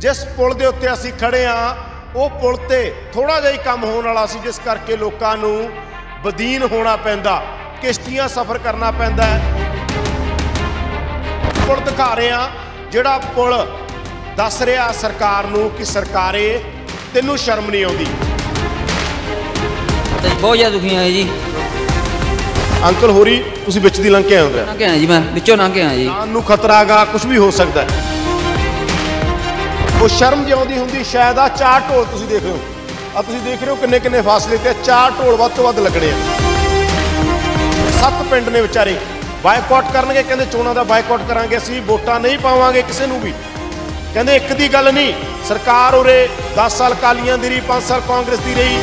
ਜਿਸ ਪੁਲ ਦੇ ਉੱਤੇ ਅਸੀਂ ਖੜੇ ਆ ਉਹ ਪੁਲ ਤੇ ਥੋੜਾ ਜਿਹਾ ਹੀ ਕੰਮ ਹੋਣ ਵਾਲਾ ਸੀ ਜਿਸ ਕਰਕੇ ਲੋਕਾਂ ਨੂੰ ਬਦੀਨ ਹੋਣਾ ਪੈਂਦਾ ਕਿਸ਼ਤੀਆਂ ਸਫ਼ਰ ਕਰਨਾ ਪੈਂਦਾ ਪੁਲ ਦਿਖਾ ਰਹੇ ਆ ਜਿਹੜਾ ਪੁਲ ਦੱਸ ਰਿਹਾ ਸਰਕਾਰ ਨੂੰ ਕਿ ਸਰਕਾਰੇ ਤੈਨੂੰ ਸ਼ਰਮ ਨਹੀਂ ਆਉਂਦੀ ਬਹੁਤ ਜ਼ਿਆਦਾ ਦੁਖੀ ਆ ਜੀ ਅੰਕਲ ਹੋਰੀ ਤੁਸੀਂ ਵਿੱਚ ਦੀ ਲੰਘ ਕੇ ਆਉਂਦੇ ਆ ਲੰਘ ਕੇ ਆਇਆ ਜੀ ਮੈਂ ਵਿੱਚੋਂ ਲੰਘ ਕੇ ਆਇਆ ਜੀ ਜਾਨ ਨੂੰ ਖਤਰਾਗਾ ਕੁਝ ਵੀ ਹੋ ਸਕਦਾ ਹੈ ਉਹ ਸ਼ਰਮ ਜਿਉਂਦੀ ਹੁੰਦੀ ਸ਼ਾਇਦ ਆ ਚਾਰ ਢੋਲ ਤੁਸੀਂ ਦੇਖ ਰਹੇ ਹੋ ਆ ਤੁਸੀਂ ਦੇਖ ਰਹੇ ਹੋ ਕਿੰਨੇ ਕਿੰਨੇ ਫਾਸਲੇ ਤੇ ਚਾਰ ਢੋਲ ਵੱਧ ਤੋਂ ਵੱਧ ਲੱਗਣੇ ਆ ਸੱਤ ਪਿੰਡ ਨੇ ਵਿਚਾਰੇ ਬਾਈਕਾਟ ਕਰਨਗੇ ਕਹਿੰਦੇ ਚੋਣਾਂ ਦਾ ਬਾਈਕਾਟ ਕਰਾਂਗੇ ਅਸੀਂ ਵੋਟਾਂ ਨਹੀਂ ਪਾਵਾਂਗੇ ਕਿਸੇ ਨੂੰ ਵੀ ਕਹਿੰਦੇ ਇੱਕ ਦੀ ਗੱਲ ਨਹੀਂ ਸਰਕਾਰ ਉਰੇ 10 ਸਾਲ ਕਾਲੀਆਂ ਦੀ ਰਹੀ 5 ਸਾਲ ਕਾਂਗਰਸ ਦੀ ਰਹੀ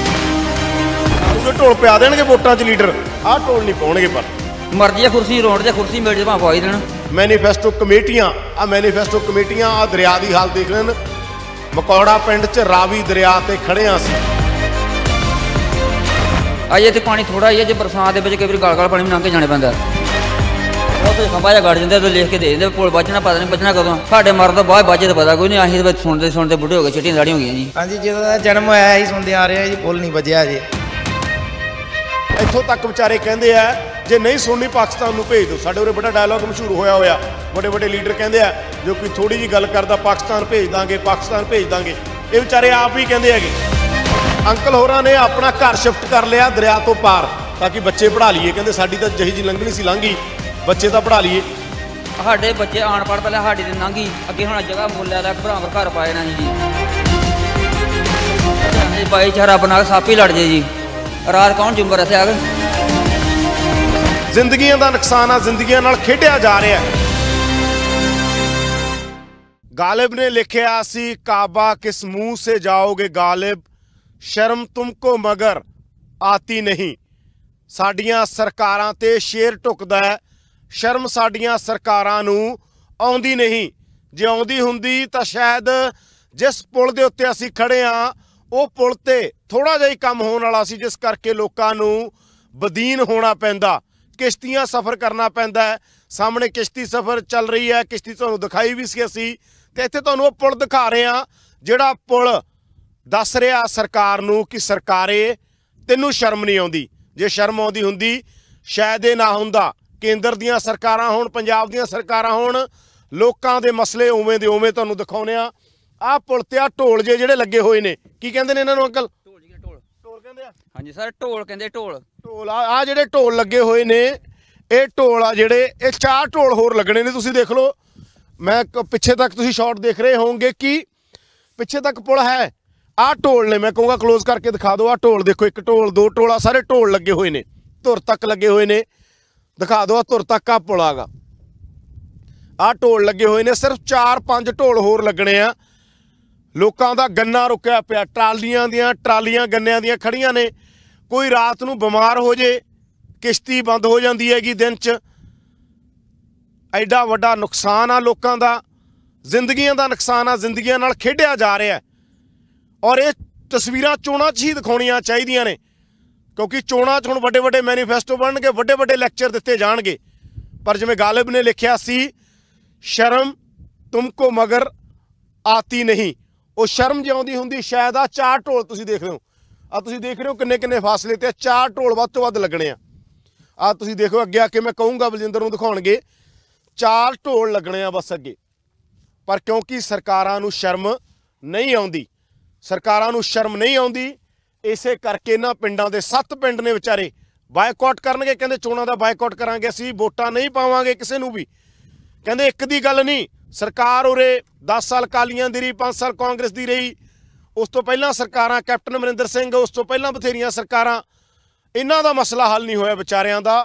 ਉਹ ਢੋਲ ਪਿਆ ਦੇਣਗੇ ਵੋਟਾਂ 'ਚ ਲੀਡਰ ਆ ਢੋਲ ਨਹੀਂ ਪਾਉਣਗੇ ਪਰ ਮਰਜ਼ੀ ਆ ਕੁਰਸੀ ਰੋਣ ਤੇ ਕੁਰਸੀ ਮਿਲ ਜਾਵਾਂ ਪਾਈ ਦੇਣ ਮੈਨੀਫੈਸਟੋ ਕਮੇਟੀਆਂ ਆ ਮੈਨੀਫੈਸਟੋ ਕਮੇਟੀਆਂ ਆ ਦਰਿਆ ਦੀ ਹਾਲ ਦੇਖ ਲੈਣ ਮਕੌੜਾ ਪਿੰਡ 'ਚ ਰਾਵੀ ਦਰਿਆ ਤੇ ਖੜਿਆ ਸੀ ਇਹ ਤੇ ਪਾਣੀ ਥੋੜਾ ਹੀ ਹੈ ਜੇ ਬਰਸਾਤ ਦੇ ਵਿੱਚ ਕਈ ਵਾਰ ਗਲਗਲ ਪਾਣੀ ਲੰਘ ਕੇ ਜਾਣੇ ਪੈਂਦਾ ਉਹ ਤੇ ਖੰਭਾ ਜਾ ਗੜ ਜਾਂਦੇ ਤੇ ਲਿਖ ਕੇ ਦੇ ਦਿੰਦੇ ਪੁਲ ਬਚਣਾ ਪਤਾ ਨਹੀਂ ਬਚਣਾ ਕਦੋਂ ਸਾਡੇ ਮਰਨ ਤੋਂ ਬਾਅਦ ਬਚੇ ਤੇ ਪਤਾ ਕੋਈ ਨਹੀਂ ਆਹੀ ਦੇ ਵਿੱਚ ਸੁਣਦੇ ਸੁਣਦੇ ਬੁੱਢੇ ਹੋ ਗਏ ਛੇਟੀਆਂ ਦਾੜੀਆਂ ਹੋ ਗਈਆਂ ਜੀ ਹਾਂਜੀ ਜਦੋਂ ਦਾ ਜਨਮ ਹੋਇਆ ਹੀ ਸੁਣਦੇ ਆ ਰਹੇ ਆ ਜੀ ਪੁਲ ਨਹੀਂ ਬਚਿਆ ਜੀ ਇੱਥੋਂ ਤੱਕ ਵਿਚਾਰੇ ਕਹਿੰਦੇ ਆ ਜੇ ਨਹੀਂ ਸੁਣਨੀ ਪਾਕਿਸਤਾਨ ਨੂੰ ਭੇਜ ਦਿਓ ਸਾਡੇ ਉਰੇ ਬੜਾ ਡਾਇਲੌਗ ਮਸ਼ਹੂਰ ਹੋਇਆ ਹੋਇਆ ਵੱਡੇ ਵੱਡੇ ਲੀਡਰ ਕਹਿੰਦੇ ਆ ਜੋ ਕੋਈ ਥੋੜੀ ਜੀ ਗੱਲ ਕਰਦਾ ਪਾਕਿਸਤਾਨ ਭੇਜ ਦਾਂਗੇ ਪਾਕਿਸਤਾਨ ਭੇਜ ਦਾਂਗੇ ਇਹ ਵਿਚਾਰੇ ਆਪ ਵੀ ਕਹਿੰਦੇ ਹੈਗੇ ਅੰਕਲ ਹੋਰਾਂ ਨੇ ਆਪਣਾ ਘਰ ਸ਼ਿਫਟ ਕਰ ਲਿਆ ਦਰਿਆ ਤੋਂ ਪਾਰ ਤਾਂ ਕਿ ਬੱਚੇ ਪੜ੍ਹਾ ਲਈਏ ਕਹਿੰਦੇ ਸਾਡੀ ਤਾਂ ਜਹੀ ਜੀ ਲੰਘਣੀ ਸੀ ਲੰਘੀ ਬੱਚੇ ਤਾਂ ਪੜ੍ਹਾ ਲਈਏ ਸਾਡੇ ਬੱਚੇ ਆਣ ਪੜ ਪਹਿਲਾਂ ਸਾਡੀ ਦੇ ਲੰਘੀ ਅੱਗੇ ਹੁਣ ਜਗ੍ਹਾ ਮੁੱਲਿਆ ਦਾ ਭਰਾਵਰ ਘਰ ਪਾਏ ਨਾ ਜੀ ਜੀ ਬਾਈ ਚਾਰਾ ਬਣਾ ਸਾਪੀ ਲੜ ਜੇ ਜੀ ਰਾਰ ਕੌਣ ਜ਼ਿੰਮੇਵਾਰ ਹੈ ਅਗ ਜ਼ਿੰਦਗੀਆਂ ਦਾ ਨੁਕਸਾਨ ਆ ਜ਼ਿੰਦਗੀਆਂ ਨਾਲ ਖੇਡਿਆ ਜਾ ਰਿਹਾ ਗਾਲਿਬ ਨੇ ਲਿਖਿਆ ਸੀ ਕਾਬਾ ਕਿਸ ਮੂੰਹ ਸੇ ਜਾਓਗੇ ਗਾਲਿਬ ਸ਼ਰਮ ਸ਼ਰਮ ਤੁਮਕੋ ਮਗਰ ਆਤੀ ਨਹੀਂ ਸਾਡੀਆਂ ਸਰਕਾਰਾਂ ਤੇ ਸ਼ੇਰ ਟੁਕਦਾ ਹੈ ਸ਼ਰਮ ਸਾਡੀਆਂ ਸਰਕਾਰਾਂ ਨੂੰ ਆਉਂਦੀ ਨਹੀਂ ਜੇ ਆਉਂਦੀ ਹੁੰਦੀ ਤਾਂ ਸ਼ਾਇਦ ਜਿਸ ਪੁਲ ਦੇ ਉੱਤੇ ਅਸੀਂ ਖੜੇ ਆਂ ਉਹ ਪੁਲ ਤੇ ਥੋੜਾ ਜਿਹਾ ਹੀ ਕੰਮ ਹੋਣ ਵਾਲਾ ਸੀ ਜਿਸ ਕਰਕੇ ਲੋਕਾਂ ਨੂੰ ਬਦੀਨ ਹੋਣਾ ਪੈਂਦਾ ਕਿਸ਼ਤੀਆਂ ਸਫ਼ਰ ਕਰਨਾ ਪੈਂਦਾ ਸਾਹਮਣੇ ਕਿਸ਼ਤੀ ਸਫ਼ਰ ਚੱਲ ਰਹੀ ਹੈ ਕਿਸ਼ਤੀ ਤੁਹਾਨੂੰ ਦਿਖਾਈ ਵੀ ਸੀ ਅਸੀਂ ਤੇ ਇੱਥੇ ਤੁਹਾਨੂੰ ਉਹ ਪੁਲ ਦਿਖਾ ਰਹੇ ਆ ਜਿਹੜਾ ਪੁਲ ਦੱਸ ਰਿਹਾ ਸਰਕਾਰ ਨੂੰ ਕਿ ਸਰਕਾਰੇ ਤੈਨੂੰ ਸ਼ਰਮ ਨਹੀਂ ਆਉਂਦੀ ਜੇ ਸ਼ਰਮ ਆਉਂਦੀ ਹੁੰਦੀ ਸ਼ਾਇਦ ਇਹ ਨਾ ਹੁੰਦਾ ਕੇਂਦਰ ਦੀਆਂ ਸਰਕਾਰਾਂ ਹੋਣ ਪੰਜਾਬ ਦੀਆਂ ਸਰਕਾਰਾਂ ਹੋਣ ਲੋਕਾਂ ਦੇ ਮਸਲੇ ਉਵੇਂ ਦੇ ਉਵੇਂ ਤੁਹਾਨੂੰ ਦਿਖਾਉਨੇ ਆ ਆਹ ਪੁਲ ਤੇ ਆ ਢੋਲ ਜੇ ਜਿਹੜੇ ਲੱਗੇ ਹੋਏ ਨੇ ਕੀ ਕਹਿੰਦੇ ਨੇ ਇਹਨਾਂ ਨੂੰ ਅੰਕਲ ਢੋਲ ਜੀ ਢੋਲ ਢੋਲ ਕਹਿੰਦੇ ਆ ਹਾਂਜੀ ਸਰ ਢੋਲ ਕਹਿੰਦੇ ਢੋਲ ਢੋਲ ਆ ਆ ਜਿਹੜੇ ਢੋਲ ਲੱਗੇ ਹੋਏ ਨੇ ਇਹ ਢੋਲ ਆ ਜਿਹੜੇ ਇਹ ਚਾਰ ਢੋਲ ਹੋਰ ਲੱਗਣੇ ਨੇ ਤੁਸੀਂ ਦੇਖ ਲਓ ਮੈਂ ਪਿੱਛੇ ਤੱਕ ਤੁਸੀਂ ਸ਼ਾਟ ਦੇਖ ਰਹੇ ਹੋਵੋਗੇ ਕਿ ਪਿੱਛੇ ਤੱਕ ਪੁਲ ਹੈ ਆ ਢੋਲ ਨੇ ਮੈਂ ਕਹੂੰਗਾ ক্লোਜ਼ ਕਰਕੇ ਦਿਖਾ ਦਿਓ ਆ ਢੋਲ ਦੇਖੋ ਇੱਕ ਢੋਲ ਦੋ ਢੋਲਾ ਸਾਰੇ ਢੋਲ ਲੱਗੇ ਹੋਏ ਨੇ ਧੁਰ ਤੱਕ ਲੱਗੇ ਹੋਏ ਨੇ ਦਿਖਾ ਦਿਓ ਆ ਧੁਰ ਤੱਕ ਆ ਪੁਲ ਆਗਾ ਆ ਢੋਲ ਲੱਗੇ ਹੋਏ ਨੇ ਸਿਰਫ 4-5 ਢੋਲ ਹੋਰ ਲੱਗਣੇ ਆ ਲੋਕਾਂ ਦਾ ਗੰਨਾ ਰੁਕਿਆ ਪਿਆ ਟਰਾਲੀਆਂ ਦੀਆਂ ਟਰਾਲੀਆਂ ਗੰਨਿਆਂ ਦੀਆਂ ਖੜੀਆਂ ਨੇ ਕੋਈ ਰਾਤ ਨੂੰ ਬਿਮਾਰ ਹੋ ਜੇ ਕਿਸ਼ਤੀ ਬੰਦ ਹੋ ਜਾਂਦੀ ਹੈਗੀ ਦਿਨ 'ਚ ਐਡਾ ਵੱਡਾ ਨੁਕਸਾਨ ਆ ਲੋਕਾਂ ਦਾ ਜ਼ਿੰਦਗੀਆਂ ਦਾ ਨੁਕਸਾਨ ਆ ਜ਼ਿੰਦਗੀਆਂ ਨਾਲ ਖੇਡਿਆ ਜਾ ਰਿਹਾ ਔਰ ਇਹ ਤਸਵੀਰਾਂ ਚੋਣਾਂ 'ਚ ਹੀ ਦਿਖਾਉਣੀਆਂ ਚਾਹੀਦੀਆਂ ਨੇ ਕਿਉਂਕਿ ਚੋਣਾਂ 'ਚ ਹੁਣ ਵੱਡੇ ਵੱਡੇ ਮੈਨੀਫੈਸਟੋ ਬਣਨਗੇ ਵੱਡੇ ਵੱਡੇ ਲੈਕਚਰ ਦਿੱਤੇ ਜਾਣਗੇ ਪਰ ਜਿਵੇਂ ਗਾਲਿਬ ਨੇ ਲਿਖਿਆ ਸੀ ਸ਼ਰਮ ਤੁਮਕੋ ਮਗਰ ਆਤੀ ਨਹੀਂ ਉਹ ਸ਼ਰਮ ਜਿਉਂਦੀ ਹੁੰਦੀ ਸ਼ਾਇਦ ਆ ਚਾਰ ਢੋਲ ਤੁਸੀਂ ਦੇਖ ਰਹੇ ਹੋ ਆ ਤੁਸੀਂ ਦੇਖ ਰਹੇ ਹੋ ਕਿੰਨੇ ਕਿੰਨੇ ਫਾਸਲੇ ਤੇ ਚਾਰ ਢੋਲ ਵੱਧ ਤੋਂ ਵੱਧ ਲੱਗਣੇ ਆ ਆ ਤੁਸੀਂ ਦੇਖੋ ਅੱਗੇ ਆ ਕੇ ਮੈਂ ਕਹੂੰਗਾ ਬਲਜਿੰਦਰ ਨੂੰ ਦਿਖਾਉਣਗੇ ਚਾਰ ਢੋਲ ਲੱਗਣੇ ਆ ਬਸ ਅੱਗੇ ਪਰ ਕਿਉਂਕਿ ਸਰਕਾਰਾਂ ਨੂੰ ਸ਼ਰਮ ਨਹੀਂ ਆਉਂਦੀ ਸਰਕਾਰਾਂ ਨੂੰ ਸ਼ਰਮ ਨਹੀਂ ਆਉਂਦੀ ਇਸੇ ਕਰਕੇ ਇਹਨਾਂ ਪਿੰਡਾਂ ਦੇ ਸੱਤ ਪਿੰਡ ਨੇ ਵਿਚਾਰੇ ਬਾਈਕਾਟ ਕਰਨਗੇ ਕਹਿੰਦੇ ਚੋਣਾਂ ਦਾ ਬਾਈਕਾਟ ਕਰਾਂਗੇ ਅਸੀਂ ਵੋਟਾਂ ਨਹੀਂ ਪਾਵਾਂਗੇ ਕਿਸੇ ਨੂੰ ਵੀ ਕਹਿੰਦੇ ਇੱਕ ਦੀ ਗੱਲ ਨਹੀਂ ਸਰਕਾਰ ਉਰੇ 10 ਸਾਲ ਕਾਲੀਆਂ ਦੀ ਰਹੀ 5 ਸਾਲ ਕਾਂਗਰਸ ਦੀ ਰਹੀ ਉਸ ਤੋਂ ਪਹਿਲਾਂ ਸਰਕਾਰਾਂ ਕੈਪਟਨ ਅਮਰਿੰਦਰ ਸਿੰਘ ਉਸ ਤੋਂ ਪਹਿਲਾਂ ਬਥੇਰੀਆਂ ਸਰਕਾਰਾਂ ਇਹਨਾਂ ਦਾ ਮਸਲਾ ਹੱਲ ਨਹੀਂ ਹੋਇਆ ਵਿਚਾਰਿਆਂ ਦਾ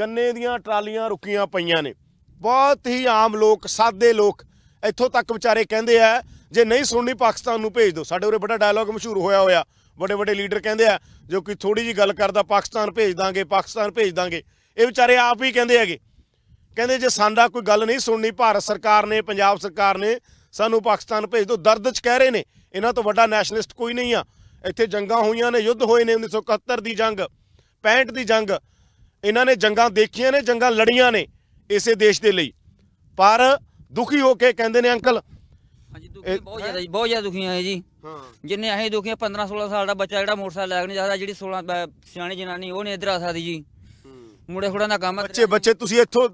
ਗੰਨੇ ਦੀਆਂ ਟਰਾਲੀਆਂ ਰੁਕੀਆਂ ਪਈਆਂ ਨੇ ਬਹੁਤ ਹੀ ਆਮ ਲੋਕ ਸਾਦੇ ਲੋਕ ਇੱਥੋਂ ਤੱਕ ਵਿਚਾਰੇ ਕਹਿੰਦੇ ਆ ਜੇ ਨਹੀਂ ਸੁਣਨੀ ਪਾਕਿਸਤਾਨ ਨੂੰ ਭੇਜ ਦਿਓ ਸਾਡੇ ਉਰੇ ਬੜਾ ਡਾਇਲੌਗ ਮਸ਼ਹੂਰ ਹੋਇਆ ਹੋਇਆ ਵੱਡੇ ਵੱਡੇ ਲੀਡਰ ਕਹਿੰਦੇ ਆ ਜੋ ਕਿ ਥੋੜੀ ਜੀ ਗੱਲ ਕਰਦਾ ਪਾਕਿਸਤਾਨ ਭੇਜ ਦਾਂਗੇ ਪਾਕਿਸਤਾਨ ਭੇਜ ਦਾਂਗੇ ਇਹ ਵਿਚਾਰੇ ਆਪ ਹੀ ਕਹਿੰਦੇ ਹੈਗੇ ਕਹਿੰਦੇ ਜੇ ਸਾਡਾ ਕੋਈ ਗੱਲ ਨਹੀਂ ਸੁਣਨੀ ਭਾਰਤ ਸਰਕਾਰ ਨੇ ਪੰਜਾਬ ਸਰਕਾਰ ਨੇ ਸਾਨੂੰ ਪਾਕਿਸਤਾਨ ਭੇਜ ਦਿਓ ਦਰਦ 'ਚ ਕਹਿ ਰਹੇ ਨੇ ਇਹਨਾਂ ਤੋਂ ਵੱਡਾ ਨੈਸ਼ਨਲਿਸਟ ਕੋਈ ਨਹੀਂ ਆ ਇੱਥੇ ਜੰਗਾਂ ਹੋਈਆਂ ਨੇ ਯੁੱਧ ਹੋਏ ਨੇ 1971 ਦੀ ਜੰਗ 65 ਦੀ ਜੰਗ ਇਹਨਾਂ ਨੇ ਜੰਗਾਂ ਦੇਖੀਆਂ ਨੇ ਜੰਗਾਂ ਲੜੀਆਂ ਨੇ ਇਸੇ ਦੇਸ਼ ਦੇ ਲਈ ਪਰ ਦੁਖੀ ਹੋ ਕੇ ਕਹਿੰਦੇ ਨੇ ਅੰਕਲ ਹਾਂਜੀ ਬਹੁਤ ਜ਼ਿਆਦਾ ਜੀ ਬਹੁਤ ਜ਼ਿਆਦਾ ਦੁਖੀ ਆਏ ਜੀ ਹਾਂ ਜਿੰਨੇ ਅਸੀਂ ਦੁਖੀ 15 16 ਸਾਲ ਦਾ ਬੱਚਾ ਜਿਹੜਾ ਮੋਟਰਸਾਈਕਲ ਲੈ ਕੇ ਨਹੀਂ ਜਾਂਦਾ ਜਿਹੜੀ 16 ਸਿਆਣੀ ਜਨਾਨੀ ਉਹ ਨਹੀਂ ਇੱਧਰ ਆ ਸਕਦੀ ਜੀ ਮੁੰਡੇ ਖੁੜਾਂ ਦਾ ਕੰਮ ਬੱਚੇ ਬੱਚੇ ਤੁਸੀਂ ਇੱਥੋਂ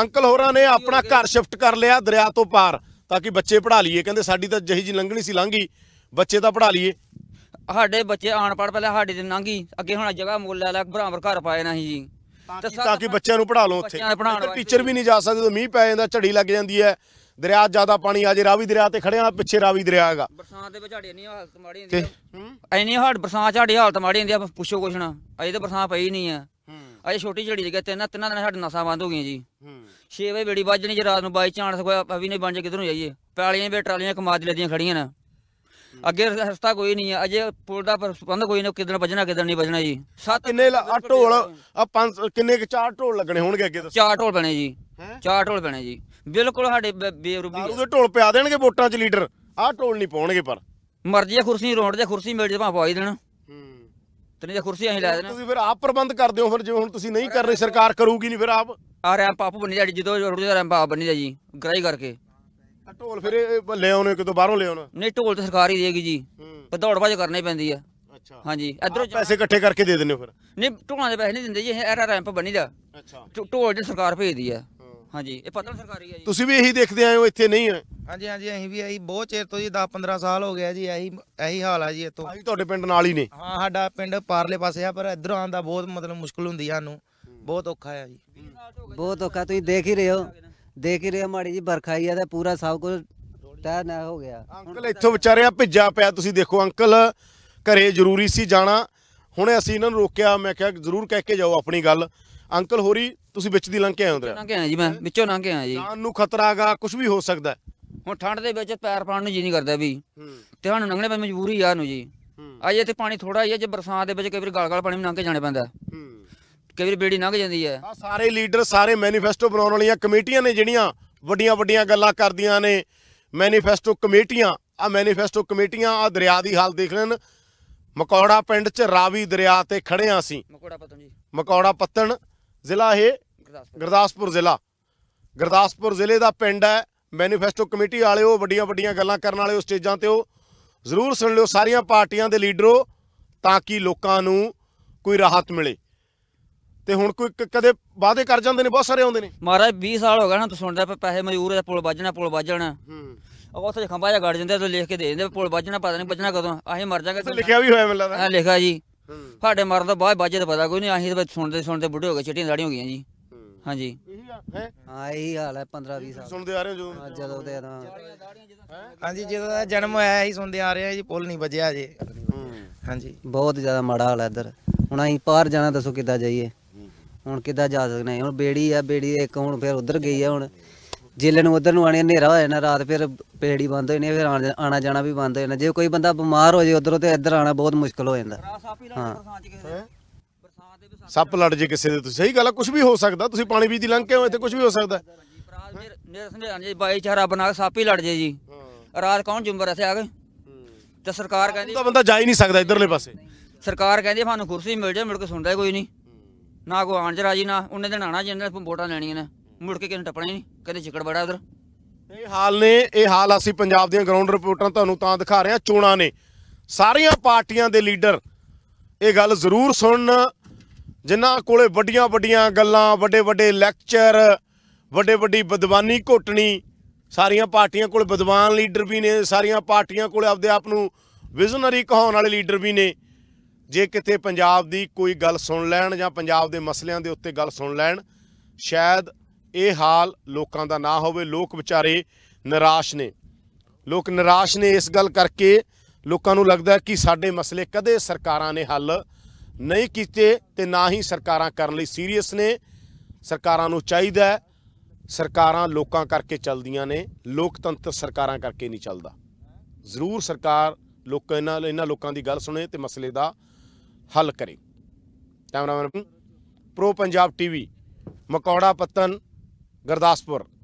ਅੰਕਲ ਹੋਰਾਂ ਨੇ ਆਪਣਾ ਘਰ ਸ਼ਿਫਟ ਕਰ ਲਿਆ ਦਰਿਆ ਤੋਂ ਪਾਰ ਤਾਂ ਕਿ ਬੱਚੇ ਪੜ੍ਹਾ ਲਈਏ ਕਹਿੰਦੇ ਸਾਡੀ ਤਾਂ ਜਹੀ ਜੀ ਲੰਘਣੀ ਸੀ ਲੰਘੀ ਬੱਚੇ ਤਾਂ ਪੜ੍ਹਾ ਲਈਏ ਸਾਡੇ ਬੱਚੇ ਆਣ ਪੜ ਪਹਿਲਾਂ ਸਾਡੇ ਦੇ ਲੰਘੀ ਅੱਗੇ ਹੁਣ ਜਗ੍ਹਾ ਮੁੱਲ ਲੈ ਲੈ ਬਰਾਬਰ ਘਰ ਪਾਏ ਨਹੀਂ ਜੀ ਤਾਂ ਕਿ- ਬੱਚਿਆਂ ਨੂੰ ਪੜ੍ਹਾ ਲਓ ਉੱਥੇ ਟੀਚਰ ਵੀ ਨਹੀਂ ਜਾ ਸਕਦੇ ਜਦੋਂ ਮੀਂਹ ਪੈ ਜਾਂਦਾ ਝੜੀ ਲੱਗ ਜਾਂਦੀ ਹੈ ਦਰਿਆ 'ਚ ਜ਼ਿਆਦਾ ਪਾਣੀ ਆ ਜੇ ਰਾਵੀ ਦਰਿਆ ਤੇ ਖੜਿਆ ਪਿੱਛੇ ਰਾਵੀ ਦਰਿਆ ਹੈਗਾ ਬਰਸਾਤ ਦੇ ਵਿੱਚ ਨਹੀਂ ਹਾਲਤ ਮਾੜੀ ਹੁੰਦੀ ਐਨੀ ਆ ਬਰਸਾਂ ਹਾਲਤ ਹਾਲਤ ਮਾੜੀ ਹੁੰਦੀ ਆ ਪੁੱਛੋ ਕੁਛ ਨਾ ਅਜੇ ਤਾਂ ਬਰਸਾਤ ਪਈ ਨਹੀਂ ਆ ਅਜੇ ਛੋਟੀ ਝੜੀ ਜਗ੍ਹਾ ਤਿੰਨਾਂ ਤਿੰਨਾਂ ਦਿਨਾਂ ਸਾਡੇ ਨਸਾਂ ਬੰਦ ਹੋ ਗਈਆਂ ਜੀ ਹੂੰ 6 ਵਜੇ ਬੇੜੀ ਵੱਜਣੀ ਜੇ ਰਾਤ ਨੂੰ ਬਾਈ ਚਾਂਸ ਕੋਈ ਆਪਾਂ ਵੀ ਨਹੀਂ ਬਣ ਜਾ ਨੂੰ ਜਾਈਏ ਪੈਲੀਆਂ ਵੀ ਟਰਾਲੀਆਂ ਕਮਾਦ ਲੈਦੀਆਂ ਖੜੀਆਂ ਨੇ ਅੱਗੇ ਰਸਤਾ ਕੋਈ ਨਹੀਂ ਹੈ ਅਜੇ ਪੁਲ ਦਾ ਪ੍ਰਬੰਧ ਕੋਈ ਨਹੀਂ ਕਿਦਣ ਵੱਜਣਾ ਕਿਦਣ ਨਹੀਂ ਵੱਜਣਾ ਜੀ ਸੱਤ ਕਿੰਨੇ ਆ ਢੋਲ ਆ ਪੰਜ ਕਿੰਨੇ ਕਿ ਚਾਰ ਢੋਲ ਲੱਗਣੇ ਹੋਣਗੇ ਅੱਗੇ ਚਾਰ ਢੋਲ ਬਣੇ ਜੀ ਚਾਰ ਢੋਲ ਬਣੇ ਜੀ ਬਿਲਕੁਲ ਸਾਡੇ ਬੇਰੂਬੀ ਉਹਦੇ ਢੋਲ ਪਿਆ ਦੇਣਗੇ ਵੋਟਾਂ 'ਚ ਲੀਡਰ ਆ ਢੋਲ ਨਹੀਂ ਪਾਉਣਗੇ ਪਰ ਮਰਜ਼ੀ ਆ ਕੁਰਸੀ ਰੋਂਡ ਦੇ ਕੁਰਸੀ ਮਿਲ ਜੇ ਭਾਵੇਂ ਪਾਈ ਦੇਣ ਤਨੇ ਕੁਰਸੀ ਅਸੀਂ ਲੈ ਦੇਣਾ ਤੁਸੀਂ ਫਿਰ ਆਪ ਪ੍ਰਬੰਧ ਕਰਦੇ ਹੋ ਫਿਰ ਜਿਵੇਂ ਹੁਣ ਤੁਸੀਂ ਨਹੀਂ ਕਰ ਰਹੇ ਸਰਕਾਰ ਕਰੂਗੀ ਨਹੀਂ ਫਿਰ ਆਪ ਆ ਰੈਂਪ ਆਪ ਬੰਨੀ ਜਾੜੀ ਜਦੋਂ ਰੋੜ ਦਾ ਰੈਂਪ ਆਪ ਬੰਨੀ ਜਾਈ ਜੀ ਗਰਾਈ ਕਰਕੇ ਆ ਢੋਲ ਫਿਰ ਲੈ ਆਉਣੇ ਕਿਤੋਂ ਬਾਹਰੋਂ ਲੈ ਆਉਣਾ ਨਹੀਂ ਢੋਲ ਤਾਂ ਸਰਕਾਰ ਹੀ ਦੇਗੀ ਜੀ ਹੂੰ ਪਰ ਦੌੜ ਭੱਜ ਕਰਨੀ ਪੈਂਦੀ ਆ ਅੱਛਾ ਹਾਂਜੀ ਇਧਰੋਂ ਪੈਸੇ ਇਕੱਠੇ ਕਰਕੇ ਦੇ ਦਿੰਦੇ ਹੋ ਫਿਰ ਨਹੀਂ ਢੋਲਾਂ ਦੇ ਪੈਸੇ ਨਹੀਂ ਦਿੰਦੇ ਜੀ ਇਹ ਰੈਂਪ ਬੰਨੀ ਦਾ ਅੱਛਾ ਢੋਲ ਤੇ ਸਰਕਾਰ ਭੇਜਦੀ ਆ ਹਾਂਜੀ ਇਹ ਪਤਲ ਸਰਕਾਰੀ ਹੈ ਜੀ ਤੁਸੀਂ ਵੀ ਇਹੀ ਦੇਖਦੇ ਆਏ ਹੋ ਇੱਥੇ ਨਹੀਂ ਹੈ ਹਾਂਜੀ ਹਾਂਜੀ ਅਸੀਂ ਵੀ ਆਹੀ ਬਹੁਤ ਚਿਰ ਤੋਂ ਜੀ 10 15 ਸਾਲ ਹੋ ਗਿਆ ਜੀ ਇਹੀ ਇਹੀ ਹਾਲ ਆ ਜੀ ਇਤੋਂ ਆਹੀ ਤੁਹਾਡੇ ਪਿੰਡ ਨਾਲ ਹੀ ਨੇ ਹਾਂ ਸਾਡਾ ਪਿੰਡ ਪਾਰਲੇ ਪਾਸੇ ਆ ਪਰ ਇਧਰ ਆਉਂਦਾ ਬਹੁਤ ਮਤਲਬ ਮੁਸ਼ਕਲ ਹੁੰਦੀ ਆ ਸਾਨੂੰ ਬਹੁਤ ਔਖਾ ਆ ਜੀ ਬਹੁਤ ਔਖਾ ਤੁਸੀਂ ਦੇਖ ਹੀ ਰਹੇ ਹੋ ਦੇਖ ਹੀ ਰਹੇ ਹੋ ਮਾੜੀ ਜੀ ਬਰਖਾ ਹੀ ਆ ਤੇ ਪੂਰਾ ਸਭ ਕੁਝ ਤੈਅ ਨਾ ਹੋ ਗਿਆ ਅੰਕਲ ਇੱਥੋਂ ਵਿਚਾਰਿਆ ਭਿੱਜਾ ਪਿਆ ਤੁਸੀਂ ਦੇਖੋ ਅੰਕਲ ਘਰੇ ਜ਼ਰੂਰੀ ਸੀ ਜਾਣਾ ਹੁਣ ਅਸੀਂ ਇਹਨਾਂ ਨੂੰ ਰੋਕਿਆ ਮੈਂ ਕਿਹਾ ਜ਼ਰੂਰ ਕਹਿ ਕੇ ਜਾਓ ਆਪਣੀ ਗੱਲ ਅੰਕਲ ਹੋਰੀ ਤੁਸੀਂ ਵਿੱਚ ਦੀ ਲੰਘ ਕੇ ਆਉਂਦੇ ਹੋ ਲੰਘ ਕੇ ਆਇਆ ਜੀ ਮੈਂ ਵਿੱਚੋਂ ਲੰਘ ਕੇ ਆਇਆ ਜੀ ਜਾਨ ਨੂੰ ਖਤਰਾ ਹੈਗਾ ਕੁਝ ਵੀ ਹੋ ਸਕਦਾ ਹੁਣ ਠੰਡ ਦੇ ਵਿੱਚ ਪੈਰ ਪਾਣ ਨੂੰ ਜੀ ਨਹੀਂ ਕਰਦਾ ਵੀ ਹੂੰ ਤੇ ਹਣ ਲੰਘਣੇ ਪੈ ਮਜਬੂਰੀ ਆ ਨੂੰ ਜੀ ਹੂੰ ਅੱਜ ਇੱਥੇ ਪਾਣੀ ਥੋੜਾ ਹੀ ਹੈ ਜੇ ਬਰਸਾਤ ਦੇ ਵਿੱਚ ਕਈ ਵਾਰ ਗਲ-ਗਲ ਪਾਣੀ ਵੀ ਲੰਘ ਕੇ ਜਾਣੇ ਪੈਂਦਾ ਹੂੰ ਕਈ ਵਾਰ ਬੇੜੀ ਲੰਘ ਜਾਂਦੀ ਹੈ ਆ ਸਾਰੇ ਲੀਡਰ ਸਾਰੇ ਮੈਨੀਫੈਸਟੋ ਬਣਾਉਣ ਵਾਲੀਆਂ ਕਮੇਟੀਆਂ ਨੇ ਜਿਹੜੀਆਂ ਵੱਡੀਆਂ ਵੱਡੀਆਂ ਗੱਲਾਂ ਕਰਦੀਆਂ ਨੇ ਮੈਨੀਫੈਸਟੋ ਕਮੇਟੀਆਂ ਆ ਮੈਨੀਫੈਸਟੋ ਕਮੇਟੀਆਂ ਆ ਦਰਿਆ ਦੀ ਹਾਲ ਦੇਖ ਲੈਣ ਮਕੌੜਾ ਪਿੰਡ 'ਚ ਰਾਵੀ ਦਰਿਆ ਤੇ ਖੜਿਆ ਸੀ ਮਕੌੜਾ ਪਤਨ ਜੀ ਮਕੌੜਾ ਪੱਤਣ ਜ਼ਿਲ੍ਹਾ ਇਹ ਗੁਰਦਾਸਪੁਰ ਜ਼ਿਲ੍ਹਾ ਗੁਰਦਾਸਪੁਰ ਜ਼ਿਲ੍ਹੇ ਦਾ ਪਿੰਡ ਹੈ ਮੈਨੀਫੈਸਟੋ ਕਮੇਟੀ ਵਾਲਿਓ ਵੱਡੀਆਂ ਵੱਡੀਆਂ ਗੱਲਾਂ ਕਰਨ ਵਾਲਿਓ ਸਟੇਜਾਂ ਤੇ ਉਹ ਜ਼ਰੂਰ ਸੁਣ ਲਿਓ ਸਾਰੀਆਂ ਪਾਰਟੀਆਂ ਦੇ ਲੀਡਰੋ ਤਾਂ ਕਿ ਲੋਕਾਂ ਨੂੰ ਕੋਈ ਰਾਹਤ ਮਿਲੇ ਤੇ ਹੁਣ ਕੋਈ ਕਦੇ ਵਾਅਦੇ ਕਰ ਜਾਂਦੇ ਨੇ ਬਹੁਤ ਸਾਰੇ ਆਉਂਦੇ ਨੇ ਮਹਾਰਾਜ 20 ਸਾਲ ਹੋ ਗਏ ਨਾ ਤੂੰ ਸੁਣਦਾ ਪਿਆ ਪੈਸੇ ਮਜ਼ਦੂਰ ਦਾ ਪੁਲ ਵੱਜਣਾ ਪੁਲ ਵੱਜਣਾ ਹੂੰ ਉਹ ਉੱਥੇ ਖੰਭਾ ਜਾ ਗੜ ਜਾਂਦੇ ਤੂੰ ਲਿਖ ਕੇ ਦੇ ਦਿੰਦੇ ਪੁਲ ਵੱਜਣਾ ਪਤਾ ਨਹੀਂ ਵੱਜਣਾ ਕਦੋਂ ਅਸੀਂ ਮਰ ਜਾਾਂਗੇ ਲਿਖਿਆ ਵੀ ਹੋਇਆ ਮੈਨੂੰ ਲੱਗਦਾ ਹਾਂ ਲਿਖਿਆ ਜੀ ਸਾਡੇ ਮਰਨ ਤੋਂ ਬਾਅਦ ਵੱਜੇ ਤਾਂ ਪਤਾ ਕੋਈ ਨਹੀਂ ਅਸੀਂ ਸੁਣਦੇ ਸੁਣਦੇ ਬੁੱਢੇ ਹੋ ਗਏ ਚਿੱਟੀਆਂ ਦਾੜੀਆਂ ਹੋ ਗਈਆਂ ਜੀ ਹਾਂਜੀ ਇਹੀ ਹੱਥ ਹੈ ਹਾਂ ਇਹੀ ਹਾਲ ਹੈ 15 20 ਸਾਲ ਸੁਣਦੇ ਆ ਰਹੇ ਹੋ ਜਦੋਂ ਹਾਂ, ਜਦੋਂ ਦੇ ਤਾਂ ਹਾਂਜੀ ਜਦੋਂ ਦਾ ਜਨਮ ਹੋਇਆ ਹੀ ਸੁਣਦੇ ਆ ਰਹੇ ਆ ਜੀ ਪੁੱਲ ਨਹੀਂ ਵੱਜਿਆ ਜੇ ਹਾਂਜੀ ਬਹੁਤ ਜ਼ਿਆਦਾ ਮਾੜਾ ਹਾਲ ਹੈ ਇੱਧਰ ਹੁਣ ਅਸੀਂ ਪਾਰ ਜਾਣਾ ਦੱਸੋ ਕਿੱਦਾਂ ਜਾਈਏ ਹੁਣ ਕਿੱਦਾਂ ਜਾ ਸਕਨੇ ਹੁਣ ਬੇੜੀ ਆ ਬੇੜੀ ਇੱਕ ਹੁਣ ਫਿਰ ਉਧਰ ਗਈ ਆ ਹੁਣ ਜੇਲੇ ਨੂੰ ਉਧਰ ਨੂੰ ਆਣੇ ਹਨੇਰਾ ਹੋ ਜਾਣਾ ਰਾਤ ਫਿਰ ਬੇੜੀ ਬੰਦ ਹੋਈ ਜਾਣੀ ਫਿਰ ਆਣਾ ਜਾਣਾ ਵੀ ਬੰਦ ਹੋ ਜਾਣਾ ਜੇ ਕੋਈ ਬੰਦਾ ਬਿਮਾਰ ਹੋ ਜੇ ਉਧਰੋਂ ਤੇ ਇੱਧਰ ਆਣਾ ਬਹੁਤ ਮੁਸ਼ਕਲ ਹੋ ਜਾਂਦਾ ਹਾਂ ਸੱਪ ਲੜ ਜੇ ਕਿਸੇ ਦੇ ਤੁਸੀਂ ਸਹੀ ਗੱਲ ਆ ਕੁਝ ਵੀ ਹੋ ਸਕਦਾ ਤੁਸੀਂ ਪਾਣੀ ਵੀ ਦੀ ਲੰਘ ਕੇ ਹੋ ਇੱਥੇ ਕੁਝ ਵੀ ਹੋ ਸਕਦਾ ਜੀ ਬਾਈ ਚਾਰਾ ਬਣਾ ਕੇ ਸਾਪ ਹੀ ਲੜ ਜੇ ਜੀ ਰਾਤ ਕੌਣ ਜ਼ਿੰਮੇਵਾਰ ਇੱਥੇ ਆ ਗਏ ਤੇ ਸਰਕਾਰ ਕਹਿੰਦੀ ਤਾਂ ਬੰਦਾ ਜਾ ਹੀ ਨਹੀਂ ਸਕਦਾ ਇਧਰਲੇ ਪਾਸੇ ਸਰਕਾਰ ਕਹਿੰਦੀ ਸਾਨੂੰ ਕੁਰਸੀ ਮਿਲ ਜਾਏ ਮੁੜ ਕੇ ਸੁਣਦਾ ਕੋਈ ਨਹੀਂ ਨਾ ਕੋ ਆਣ ਜਰਾ ਜੀ ਨਾ ਉਹਨੇ ਦਿਨ ਆਣਾ ਜਿੰਨੇ ਵੋਟਾਂ ਲੈਣੀਆਂ ਨੇ ਮੁੜ ਕੇ ਕਿਸੇ ਨੂੰ ਨਹੀਂ ਕਹਿੰਦੇ ਚਿਕੜ ਬੜਾ ਉਧਰ ਇਹ ਹਾਲ ਨੇ ਇਹ ਹਾਲ ਅਸੀਂ ਪੰਜਾਬ ਦੀਆਂ ਗਰਾਊਂਡ ਰਿਪੋਰਟਾਂ ਤੁਹਾਨੂੰ ਤਾਂ ਦਿਖਾ ਰਹੇ ਆ ਚੋਣਾਂ ਨੇ ਸਾਰੀਆਂ ਪਾਰਟੀਆਂ ਦੇ ਲੀਡਰ ਇਹ ਗੱਲ ਜ਼ਰੂਰ ਸੁਣਨ ਜਿਨ੍ਹਾਂ ਕੋਲੇ ਵੱਡੀਆਂ ਵੱਡੀਆਂ ਗੱਲਾਂ ਵੱਡੇ ਵੱਡੇ ਲੈਕਚਰ ਵੱਡੇ ਵੱਡੀ ਵਿਦਵਾਨੀ ਘੋਟਣੀ ਸਾਰੀਆਂ ਪਾਰਟੀਆਂ ਕੋਲ ਵਿਦਵਾਨ ਲੀਡਰ ਵੀ ਨੇ ਸਾਰੀਆਂ ਪਾਰਟੀਆਂ ਕੋਲ ਆਪਦੇ ਆਪ ਨੂੰ ਵਿਜ਼ਨਰੀ ਕਹਾਉਣ ਵਾਲੇ ਲੀਡਰ ਵੀ ਨੇ ਜੇ ਕਿਤੇ ਪੰਜਾਬ ਦੀ ਕੋਈ ਗੱਲ ਸੁਣ ਲੈਣ ਜਾਂ ਪੰਜਾਬ ਦੇ ਮਸਲਿਆਂ ਦੇ ਉੱਤੇ ਗੱਲ ਸੁਣ ਲੈਣ ਸ਼ਾਇਦ ਇਹ ਹਾਲ ਲੋਕਾਂ ਦਾ ਨਾ ਹੋਵੇ ਲੋਕ ਵਿਚਾਰੇ ਨਿਰਾਸ਼ ਨੇ ਲੋਕ ਨਿਰਾਸ਼ ਨੇ ਇਸ ਗੱਲ ਕਰਕੇ ਲੋਕਾਂ ਨੂੰ ਲੱਗਦਾ ਕਿ ਸਾਡੇ ਮਸਲੇ ਕਦੇ ਸਰਕਾਰਾਂ ਨੇ ਹੱਲ ਨਹੀਂ ਕੀਤੇ ਤੇ ਨਾ ਹੀ ਸਰਕਾਰਾਂ ਕਰਨ ਲਈ ਸੀਰੀਅਸ ਨੇ ਸਰਕਾਰਾਂ ਨੂੰ ਚਾਹੀਦਾ ਸਰਕਾਰਾਂ ਲੋਕਾਂ ਕਰਕੇ ਚੱਲਦੀਆਂ ਨੇ ਲੋਕਤੰਤਰ ਸਰਕਾਰਾਂ ਕਰਕੇ ਨਹੀਂ ਚੱਲਦਾ ਜ਼ਰੂਰ ਸਰਕਾਰ ਲੋਕਾਂ ਇਹਨਾਂ ਇਹਨਾਂ ਲੋਕਾਂ ਦੀ ਗੱਲ ਸੁਣੇ ਤੇ ਮਸਲੇ ਦਾ ਹੱਲ ਕਰੇ cameraman Pro Punjab TV Makora Pattan Gurdaspur